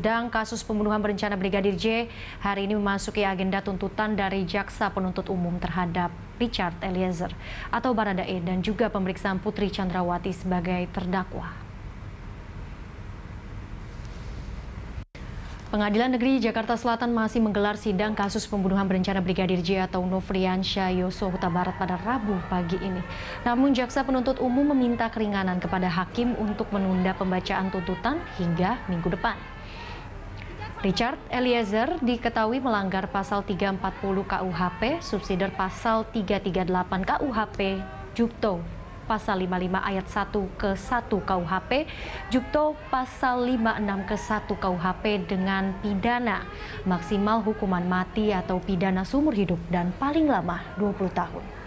Sidang kasus pembunuhan berencana Brigadir J hari ini memasuki agenda tuntutan dari Jaksa Penuntut Umum terhadap Richard Eliezer atau Baradae dan juga pemeriksaan Putri Chandrawati sebagai terdakwa. Pengadilan Negeri Jakarta Selatan masih menggelar sidang kasus pembunuhan berencana Brigadir J atau Nofriansyah Yosua Huta Barat pada Rabu pagi ini. Namun jaksa penuntut umum meminta keringanan kepada hakim untuk menunda pembacaan tuntutan hingga minggu depan. Richard Eliezer diketahui melanggar pasal 340 KUHP, subsidiar pasal 338 KUHP, Jukto pasal 55 ayat 1 ke 1 KUHP, Jukto pasal 56 ke 1 KUHP dengan pidana maksimal hukuman mati atau pidana seumur hidup dan paling lama 20 tahun.